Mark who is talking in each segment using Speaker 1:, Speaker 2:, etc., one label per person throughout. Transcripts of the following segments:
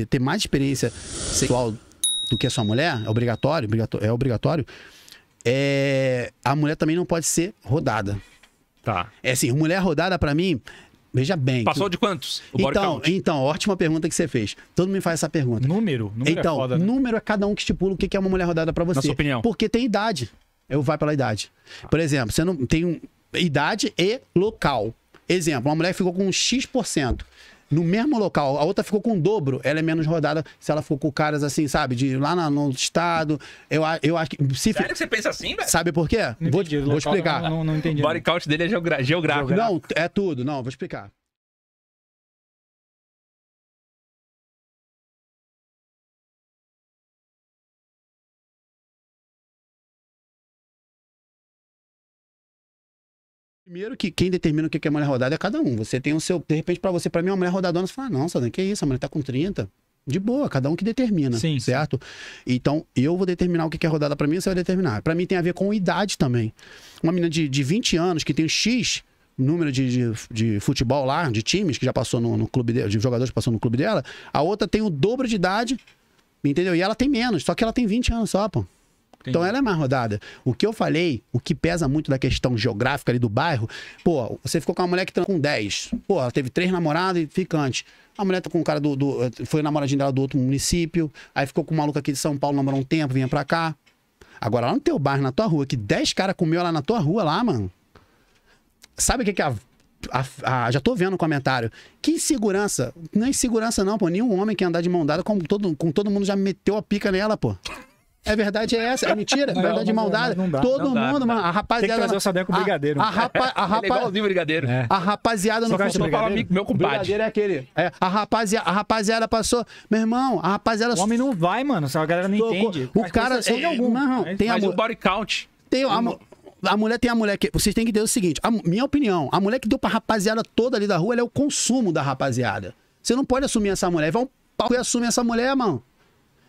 Speaker 1: você ter mais experiência sexual do que a sua mulher, é obrigatório, é obrigatório. É, a mulher também não pode ser rodada. Tá. É assim, mulher rodada para mim, veja bem. Passou que... de quantos? então, então, ótima pergunta que você fez. Todo mundo faz essa pergunta. Número, número é Então, é foda, né? número é cada um que estipula o que é uma mulher rodada para você. Na sua opinião. Porque tem idade. Eu vai pela idade. Tá. Por exemplo, você não tem idade e local. Exemplo, uma mulher ficou com um X% no mesmo local. A outra ficou com o dobro, ela é menos rodada se ela for com caras assim, sabe? De lá na, no estado. Eu, eu acho que. Se Sério que você
Speaker 2: pensa assim, velho? Sabe
Speaker 1: por quê? Não vou, entendi, vou explicar. Não, não, não entendi. O body count
Speaker 2: dele é geográfico. Não,
Speaker 1: é tudo. Não, vou explicar. Primeiro que quem determina o que é mulher rodada é cada um. Você tem o seu. De repente, para você, para mim, uma mulher rodadona, você fala, ah, não, o que isso? A mulher tá com 30. De boa, cada um que determina, sim, certo? Sim. Então, eu vou determinar o que é rodada para mim, você vai determinar. Para mim tem a ver com idade também. Uma menina de, de 20 anos que tem X número de, de, de, futebol lá, de times que já passou no, no clube dela, de jogadores que passou no clube dela, a outra tem o dobro de idade, entendeu? E ela tem menos, só que ela tem 20 anos só, pô. Então Entendi. Então ela é mais rodada. O que eu falei, o que pesa muito da questão geográfica ali do bairro, pô, você ficou com uma mulher que tá com 10. Pô, ela teve três namorados e ficante. A mulher tá com um cara do, do. Foi namoradinho dela do outro município. Aí ficou com um maluco aqui de São Paulo, namorou um tempo, vinha pra cá. Agora, lá no teu bairro na tua rua, que 10 caras comeu lá na tua rua, lá, mano. Sabe o que, que a, a, a, Já tô vendo o um comentário. Que insegurança. Não é insegurança, não, pô. Nenhum homem que andar de mão dada com todo, com todo mundo já meteu a pica nela, pô. É verdade, é essa. É mentira. Não, verdade de maldade. Não dá, Todo não dá, mundo, mano. A rapaziada. Tem que fazer o Sadeco com brigadeiro. A, é a, rapa, a, rapa... É
Speaker 2: brigadeiro. É. A
Speaker 1: rapaziada Só não passou. Meu compadre. Brigadeiro é aquele. É, a, rapaziada, a rapaziada passou. Meu irmão, a rapaziada. O homem não vai, mano. A galera não entende. O Mas cara. É, algum. Não, tem mas a, o body count. Tem a, a mulher tem a mulher que. Vocês têm que ter o seguinte: a, minha opinião, a mulher que deu pra rapaziada toda ali da rua, ela é o consumo da rapaziada. Você não pode assumir essa mulher. Vai um pau e assume essa mulher, mano.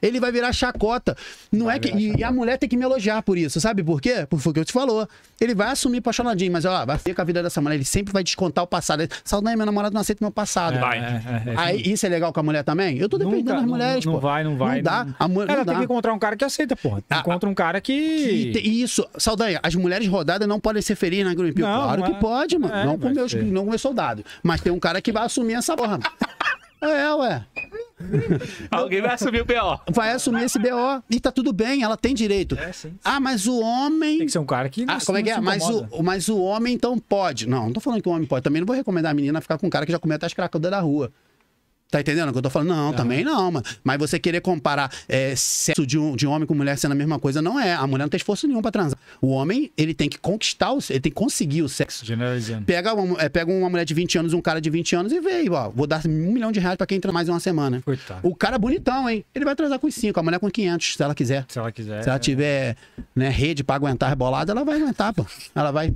Speaker 1: Ele vai virar chacota. Não vai é que e, e a mulher tem que me elogiar por isso, sabe por quê? Por foi que eu te falou. Ele vai assumir apaixonadinho, mas ó, vai ficar a vida dessa mulher, ele sempre vai descontar o passado. Saudade, meu namorado não aceita meu passado. É, vai. É, é, é aí isso é legal com a mulher também? Eu tô dependendo Nunca, das mulheres, não, pô. Não vai, não vai. Não dá. Não... A mulher, Ela tem dá. que encontrar um cara que aceita, pô. Ah, Encontra um cara que... que isso. Saldanha, as mulheres rodadas não podem ser feridas na Grupo. Claro que é. pode, mano. É, não com meus, não com meus soldados. Mas tem um cara que vai assumir essa porra. é, ué.
Speaker 2: Alguém vai assumir o BO.
Speaker 1: Vai assumir esse BO. E tá tudo bem, ela tem direito. É, sim, sim. Ah, mas o homem. Tem que ser um cara que. Não, ah, como é que é? Mas o, mas o homem então pode. Não, não tô falando que o homem pode. Também não vou recomendar a menina ficar com um cara que já comeu até as cracudas da rua. Tá entendendo o que eu tô falando? Não, também não, mano. Mas você querer comparar é, sexo de, um, de homem com mulher sendo a mesma coisa, não é. A mulher não tem esforço nenhum pra transar. O homem, ele tem que conquistar, o, ele tem que conseguir o sexo. Generalizando. Pega uma, é, pega uma mulher de 20 anos, um cara de 20 anos e vê, ó, vou dar um milhão de reais pra quem entra mais em uma semana. Coitado. O cara é bonitão, hein? Ele vai transar com 5, a mulher com 500, se ela quiser. Se ela quiser. Se ela é. tiver né, rede pra aguentar rebolada, ela vai aguentar, pô. Ela vai.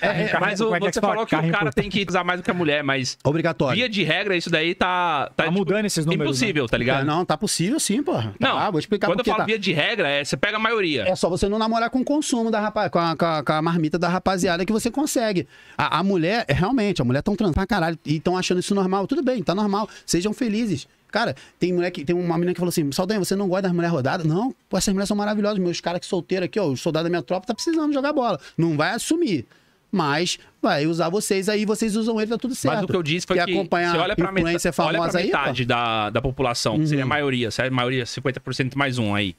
Speaker 1: É, é, mas o, você falou que o cara tem
Speaker 2: que usar mais do que a mulher, mas. Obrigatório. Via de regra, isso daí tá tá, tá tipo, mudando tipo, esses números. Né? Impossível, né? tá ligado?
Speaker 1: É, não, tá possível sim, porra. Tá, não, vou explicar Quando eu falo tá. via de regra, é, você pega a maioria. É só você não namorar com o consumo da rapaz, com, a, com a, com a marmita da rapaziada que você consegue. A, a mulher, é, realmente, a mulher tão transando pra caralho e tão achando isso normal. Tudo bem, tá normal. Sejam felizes. Cara, tem mulher que, tem uma menina que falou assim: Saldanha, você não gosta das mulheres rodadas? Não, pô, essas mulheres são maravilhosas. Meus caras que solteiros aqui, ó, o soldado da minha tropa tá precisando jogar bola. Não vai assumir mas vai usar vocês aí, vocês usam ele, tá tudo certo. Mas o que eu disse foi que acompanha você olha pra influência meta, famosa olha pra
Speaker 2: metade aí, da, da população, uhum. seria a uhum. maioria, A maioria, 50% mais um aí.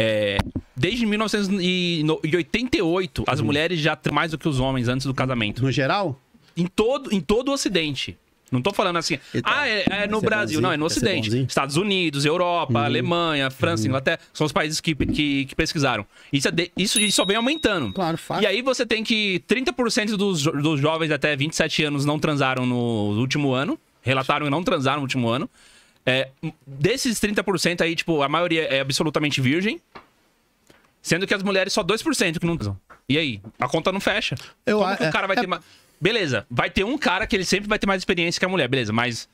Speaker 2: É, desde 1988, uhum. as mulheres já mais do que os homens antes do casamento. No geral? Em todo, em todo o Ocidente. Não tô falando assim, então, ah, é, é no é Brasil. Bonzinho. Não, é no é Ocidente. Estados Unidos, Europa, uhum. Alemanha, França, uhum. Inglaterra, são os países que, que, que pesquisaram. Isso, é de, isso, isso só vem aumentando. Claro, fato. E aí você tem que 30% dos, dos jovens até 27 anos não transaram no último ano, relataram e não transaram no último ano. É, desses 30% aí, tipo, a maioria é absolutamente virgem, Sendo que as mulheres só 2% que não. transam. E aí? A conta não fecha. Eu, Como que o cara vai é, ter beleza, vai ter um cara que ele sempre vai ter mais experiência que a mulher, beleza, mas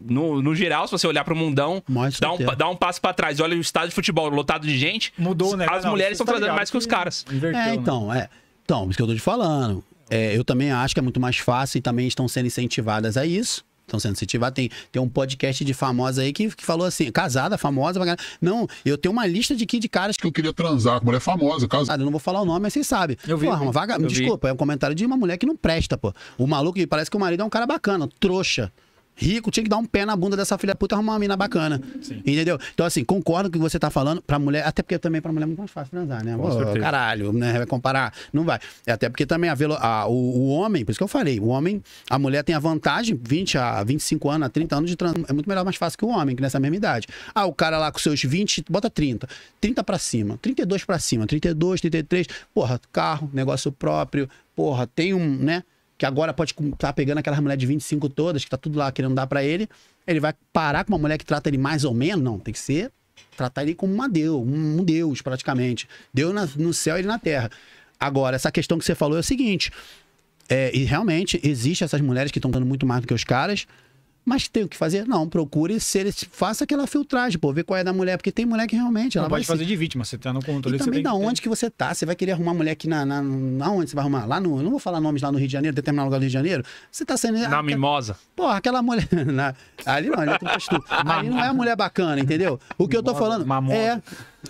Speaker 2: no, no geral, se você olhar pro mundão, dá um, dá um passo para trás, olha o estádio de futebol lotado de gente, mudou, né? As não, mulheres estão tá trazendo mais que, que os caras.
Speaker 1: Inverteu, é, né? então, né? é. Então, isso que eu tô te falando. É, eu também acho que é muito mais fácil e também estão sendo incentivadas a isso estão sendo incentivados. Tem, tem um podcast de famosa aí que, que falou assim, casada, famosa. Não, eu tenho uma lista de, de caras que eu queria transar com mulher famosa, casada. Eu não vou falar o nome, mas vocês sabem. Eu vi. Porra, uma vaga... Desculpa, vi. é um comentário de uma mulher que não presta, pô. O maluco, parece que o marido é um cara bacana, trouxa rico tinha que dar um pé na bunda dessa filha puta arrumar uma mina bacana. Sim. Entendeu? Então, assim, concordo com o que você tá falando pra mulher, até porque também pra mulher é muito mais fácil transar, né? Pô, caralho, né? Vai comparar, não vai. É até porque também a, velo, a o, o, homem, por isso que eu falei, o homem, a mulher tem a vantagem, 20 a 25 anos, a 30 anos de transar, é muito melhor, mais fácil que o homem, que nessa mesma idade. Ah, o cara lá com seus 20, bota 30, 30 pra cima, 32 pra cima, 32, 33, porra, carro, negócio próprio, porra, tem um, né? que agora pode estar tá pegando aquelas mulheres de 25 todas, que tá tudo lá querendo dar para ele, ele vai parar com uma mulher que trata ele mais ou menos? Não, tem que ser tratar ele como uma deus, um deus praticamente. Deus na, no céu e ele na terra. Agora, essa questão que você falou é o seguinte, é, e realmente existe essas mulheres que estão dando muito mais do que os caras, mas tem o que fazer? Não, procure ser, faça aquela filtragem, pô, ver qual é da mulher, porque tem mulher que realmente. Não pode fazer de vítima, você tá no controle. E também da onde ter... que você tá? Você vai querer arrumar mulher aqui na, na, na onde você vai arrumar? Lá no, não vou falar nomes lá no Rio de Janeiro, determinado lugar do Rio de Janeiro. Você tá sendo. Na mimosa. Porra, aquela mulher. na... Ali não, ali, é ali não é mulher bacana, entendeu? O que mimosa, eu tô falando. Mamosa. É.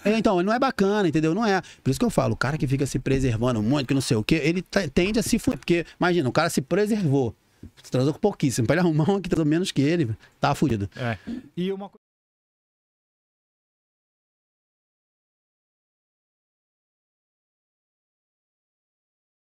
Speaker 1: É, então, não é bacana, entendeu? Não é. Por isso que eu falo, o cara que fica se preservando muito, que não sei o quê, ele tende a se. Porque, imagina, o cara se preservou. Transou com pouquíssimo. Pra ele arrumar um que transou tá menos que ele, tava tá fudido. É. E uma